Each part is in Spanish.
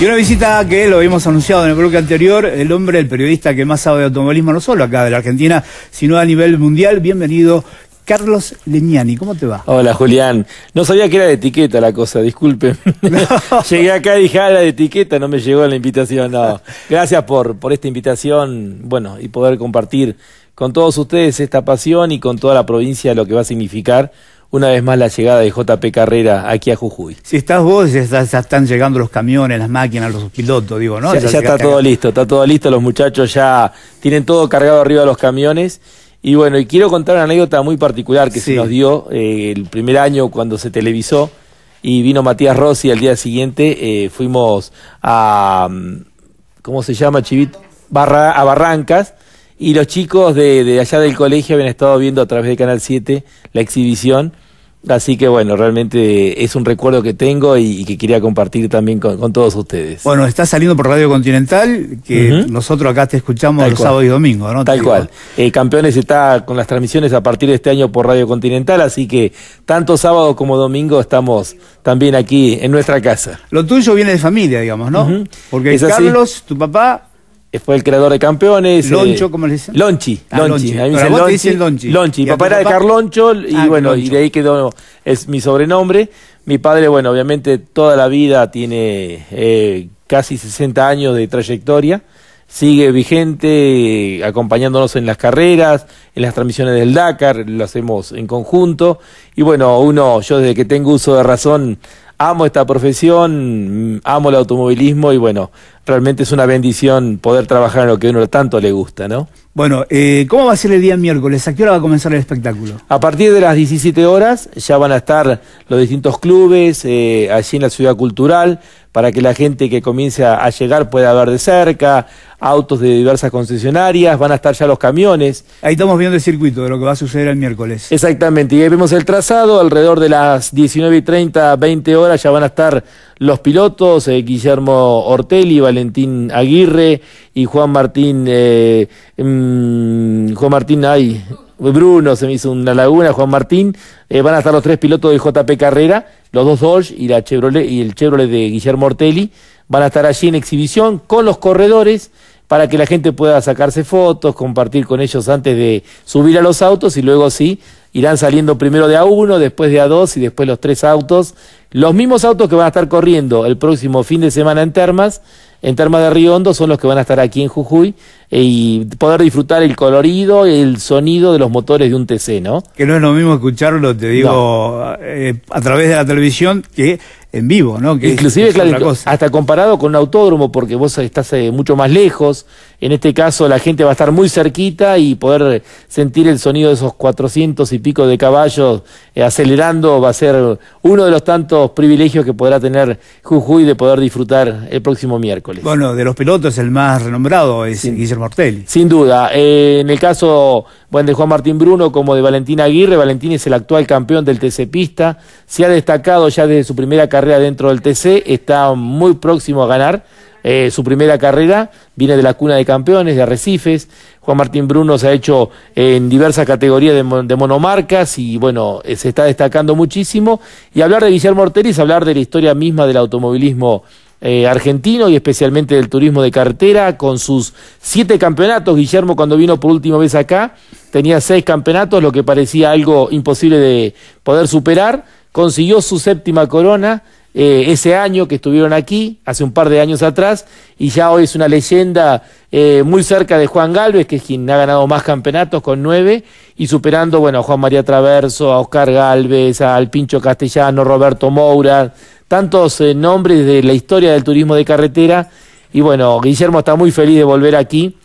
Y una visita que lo habíamos anunciado en el bloque anterior, el hombre, el periodista que más sabe de automovilismo, no solo acá de la Argentina, sino a nivel mundial. Bienvenido, Carlos Leñani, ¿cómo te va? Hola Julián, no sabía que era de etiqueta la cosa, disculpe. Llegué acá y dije, ah, de etiqueta, no me llegó la invitación, no. Gracias por, por esta invitación, bueno, y poder compartir con todos ustedes esta pasión y con toda la provincia lo que va a significar una vez más la llegada de JP Carrera aquí a Jujuy. Si estás vos, ya, están llegando los camiones, las máquinas, los pilotos, digo, ¿no? Ya, está todo listo, está todo listo, los muchachos ya tienen todo cargado arriba de los camiones. Y bueno, y quiero contar una anécdota muy particular que se nos dio eh, el primer año cuando se televisó y vino Matías Rossi al día siguiente, eh, fuimos a, mm, ¿cómo se llama? Chivit, Barra, a Barrancas, y los chicos de, de allá del colegio habían estado viendo a través de Canal 7 la exhibición Así que bueno, realmente es un recuerdo que tengo y, que quería compartir también con, todos ustedes. Bueno, está saliendo por Radio Continental, que nosotros acá te escuchamos los sábados y domingos, ¿no? Tal cual. El eh, Campeones está con las transmisiones a partir de este año por Radio Continental, así que tanto sábado como domingo estamos también aquí en nuestra casa. Lo tuyo viene de familia, digamos, ¿no? Porque Carlos, tu papá, eh, fue el creador de campeones. ¿Loncho, eh, cómo le dicen? Lonchi. Ah, Lonchi. Lonchi, dicen Lonchi. Lonchi. papá era de Carloncho y ah, bueno, y de ahí quedó, es mi sobrenombre. Mi padre, bueno, obviamente toda la vida tiene eh, casi 60 años de trayectoria. Sigue vigente, acompañándonos en las carreras, en las transmisiones del Dakar, lo hacemos en conjunto. Y bueno, uno, yo desde que tengo uso de razón, amo esta profesión, amo el automovilismo y bueno, realmente es una bendición poder trabajar en lo que a uno tanto le gusta, ¿no? Bueno, eh, ¿cómo va a ser el día miércoles? ¿A qué hora va a comenzar el espectáculo? A partir de las 17 horas ya van a estar los distintos clubes eh, allí en la ciudad cultural para que la gente que comience a, llegar pueda ver de cerca, autos de diversas concesionarias, van a estar ya los camiones. Ahí estamos viendo el circuito de lo que va a suceder el miércoles. Exactamente, y ahí vemos el trazado, alrededor de las 19 y 30, 20 horas ya van a estar los pilotos, eh, Guillermo Ortelli, Valentín Aguirre y Juan Martín, eh, mm, Juan Martín, ay, Bruno, se me hizo una laguna, Juan Martín, eh, van a estar los tres pilotos de JP Carrera, los dos Dodge y, la Chevrolet, y el Chevrolet de Guillermo Ortelli, van a estar allí en exhibición con los corredores para que la gente pueda sacarse fotos, compartir con ellos antes de subir a los autos y luego sí irán saliendo primero de a uno, después de a dos y después los tres autos. Los mismos autos que van a estar corriendo el próximo fin de semana en Termas, en Termas de Río Hondo, son los que van a estar aquí en Jujuy eh, y poder disfrutar el colorido, el sonido de los motores de un TC, ¿no? Que no es lo mismo escucharlo, te digo, eh, a través de la televisión que en vivo, ¿no? Inclusive, claro, hasta comparado con un autódromo, porque vos estás eh, mucho más lejos, en este caso la gente va a estar muy cerquita y poder sentir el sonido de esos 400 y pico de caballos eh, acelerando va a ser uno de los tantos privilegios que podrá tener Jujuy de poder disfrutar el próximo miércoles. Bueno, de los pilotos el más renombrado es Guillermo Sin duda, eh, en el caso bueno, de Juan Martín Bruno como de Valentín Aguirre, Valentín es el actual campeón del TC Pista, se ha destacado ya desde su primera carrera dentro del TC, está muy próximo a ganar eh, su primera carrera, viene de la cuna de campeones, de Arrecifes, Juan Martín Bruno se ha hecho eh, en diversas categorías de, monomarcas y bueno, eh, se está destacando muchísimo. Y hablar de Guillermo es hablar de la historia misma del automovilismo argentino y especialmente del turismo de cartera, con sus siete campeonatos. Guillermo, cuando vino por última vez acá, tenía seis campeonatos, lo que parecía algo imposible de poder superar consiguió su séptima corona eh, ese año que estuvieron aquí, hace un par de años atrás, y ya hoy es una leyenda eh, muy cerca de Juan Galvez, que es quien ha ganado más campeonatos con nueve, y superando, bueno, a Juan María Traverso, a Oscar Galvez, al Pincho Castellano, Roberto Moura, tantos eh, nombres de la historia del turismo de carretera, y bueno, Guillermo está muy feliz de volver aquí.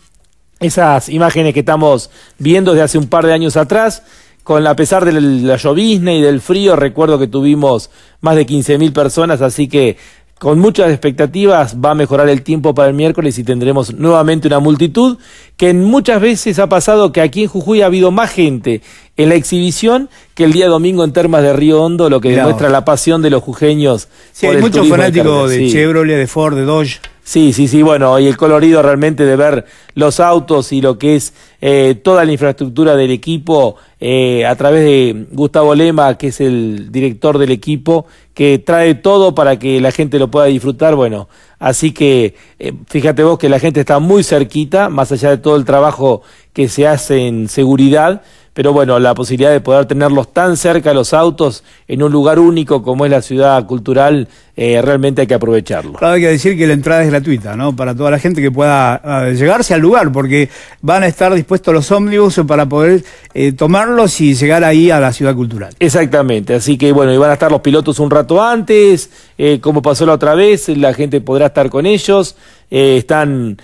Esas imágenes que estamos viendo desde hace un par de años atrás, con a pesar de la llovizna y del frío, recuerdo que tuvimos más de 15.000 personas, así que con muchas expectativas va a mejorar el tiempo para el miércoles y tendremos nuevamente una multitud que muchas veces ha pasado que aquí en Jujuy ha habido más gente en la exhibición que el día domingo en Termas de Río Hondo, lo que demuestra la pasión de los jujeños. Sí, hay muchos fanáticos de, Chevrolet, de Ford, de Dodge. Sí, sí, sí, bueno, y el colorido realmente de ver los autos y lo que es eh, toda la infraestructura del equipo eh, a través de Gustavo Lema, que es el director del equipo, que trae todo para que la gente lo pueda disfrutar. Bueno, así que eh, fíjate vos que la gente está muy cerquita, más allá de todo el trabajo que se hace en seguridad, pero bueno, la posibilidad de poder tenerlos tan cerca los autos en un lugar único como es la ciudad cultural eh, realmente hay que aprovecharlo. Claro, hay que decir que la entrada es gratuita, ¿no? Para toda la gente que pueda ah, llegarse al lugar, porque van a estar dispuestos los ómnibus para poder eh, tomarlos y llegar ahí a la ciudad cultural. Exactamente, así que bueno, y van a estar los pilotos un rato antes, eh, como pasó la otra vez, la gente podrá estar con ellos. están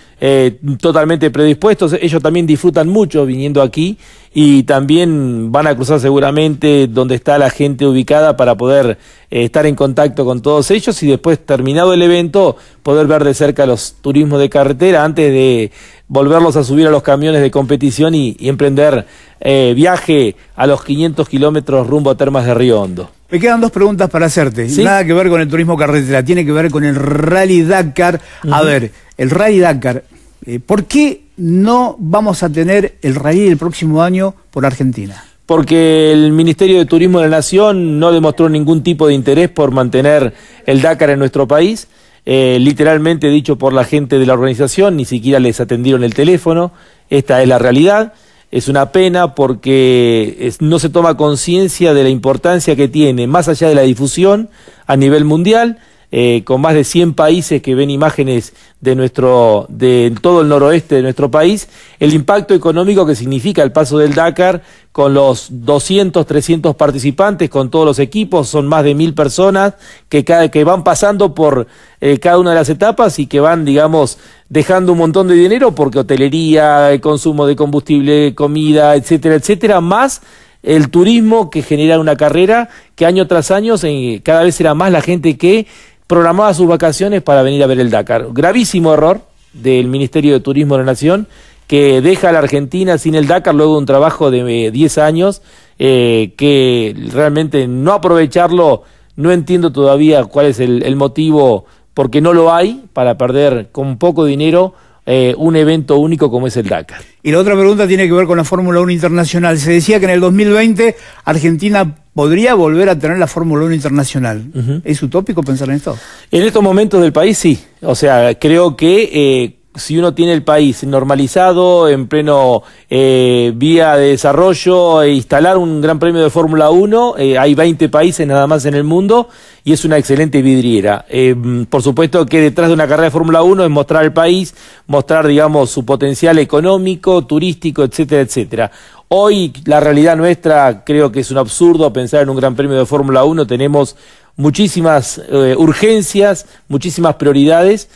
totalmente predispuestos. Ellos también disfrutan mucho viniendo aquí y también van a cruzar seguramente donde está la gente ubicada para poder eh, estar en contacto con todos ellos y después terminado el evento poder ver de cerca los turismos de carretera antes de volverlos a subir a los camiones de competición y, emprender eh, viaje a los 500 kilómetros rumbo a Termas de Río Hondo. Me quedan dos preguntas para hacerte. Nada que ver con el turismo carretera, tiene que ver con el Rally Dakar. A ver, el Rally Dakar, eh, ¿por qué no vamos a tener el Rally el próximo año por Argentina? porque el Ministerio de Turismo de la Nación no demostró ningún tipo de interés por mantener el Dakar en nuestro país. Eh, literalmente dicho por la gente de la organización, ni siquiera les atendieron el teléfono. Esta es la realidad. Es una pena porque no se toma conciencia de la importancia que tiene, más allá de la difusión a nivel mundial, eh, con más de 100 países que ven imágenes de, nuestro, de todo el noroeste de nuestro país, el impacto económico que significa el paso del Dakar con los 200, 300 participantes, con todos los equipos, son más de mil personas que, cada, que van pasando por eh, cada una de las etapas y que van, digamos, dejando un montón de dinero porque hotelería, consumo de combustible, comida, etcétera, etcétera, más el turismo que genera una carrera que año tras año cada vez será más la gente que programaba sus vacaciones para venir a ver el Dakar. Gravísimo error del Ministerio de Turismo de la Nación que deja a la Argentina sin el Dakar luego de un trabajo de 10 eh, años, eh, que realmente no aprovecharlo, no entiendo todavía cuál es el, motivo, porque no lo hay para perder con poco dinero eh, un evento único como es el Dakar. Y la otra pregunta tiene que ver con la Fórmula 1 internacional. Se decía que en el 2020 Argentina podría volver a tener la Fórmula 1 internacional. ¿Es utópico pensar en esto? En estos momentos del país sí. O sea, creo que eh, si uno tiene el país normalizado, en pleno eh, vía de desarrollo, e instalar un gran premio de Fórmula 1, eh, hay 20 países nada más en el mundo y es una excelente vidriera. Eh, por supuesto que detrás de una carrera de Fórmula 1 es mostrar el país, mostrar, digamos, su potencial económico, turístico, etcétera, etcétera. Hoy la realidad nuestra creo que es un absurdo pensar en un gran premio de Fórmula 1, tenemos muchísimas urgencias, muchísimas prioridades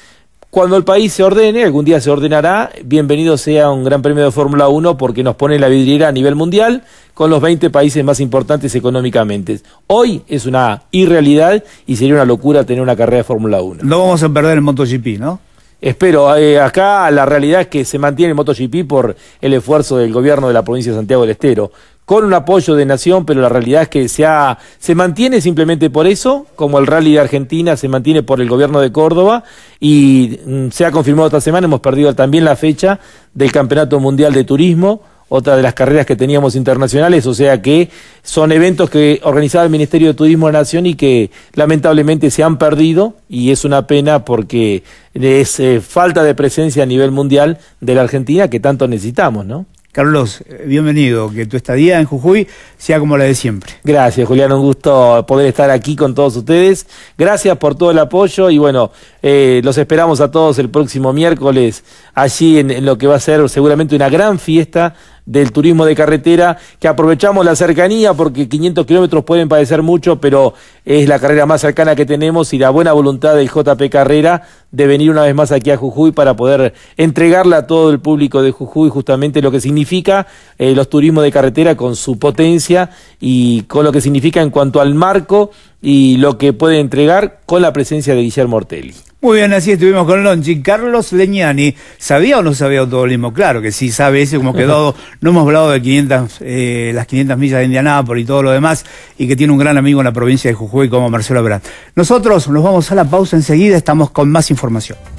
cuando el país se ordene, algún día se ordenará, bienvenido sea un gran premio de Fórmula 1 porque nos pone la vidriera a nivel mundial con los 20 países más importantes económicamente. Hoy es una irrealidad y sería una locura tener una carrera de Fórmula 1. No vamos a perder el MotoGP, ¿no? Espero, eh, acá la realidad es que se mantiene el MotoGP por el esfuerzo del gobierno de la provincia de Santiago del Estero, con un apoyo de Nación, pero la realidad es que se, mantiene simplemente por eso, como el rally de Argentina se mantiene por el gobierno de Córdoba y mm, se ha confirmado esta semana, hemos perdido también la fecha del Campeonato Mundial de Turismo otra de las carreras que teníamos internacionales, o sea que son eventos que organizaba el Ministerio de Turismo de Nación y que lamentablemente se han perdido y es una pena porque es eh, falta de presencia a nivel mundial de la Argentina que tanto necesitamos, ¿no? Carlos, eh, bienvenido, que tu estadía en Jujuy sea como la de siempre. Gracias, Julián, un gusto poder estar aquí con todos ustedes. Gracias por todo el apoyo y bueno, eh, los esperamos a todos el próximo miércoles allí en lo que va a ser seguramente una gran fiesta del turismo de carretera, que aprovechamos la cercanía porque 500 kilómetros pueden parecer mucho, pero es la carrera más cercana que tenemos y la buena voluntad del JP Carrera de venir una vez más aquí a Jujuy para poder entregarla a todo el público de Jujuy, justamente lo que significa eh, los turismos de carretera con su potencia y con lo que significa en cuanto al marco y lo que puede entregar con la presencia de Guillermo Mortelli. Muy bien, así estuvimos con Lonchi. Carlos Leñani, ¿sabía o no sabía autobolismo? Claro que sí, sabe ese como quedó. No hemos hablado de 500, eh, las 500 millas de Indianápolis y todo lo demás, y que tiene un gran amigo en la provincia de Jujuy como Marcelo Abrán. Nosotros nos vamos a la pausa enseguida, estamos con más información.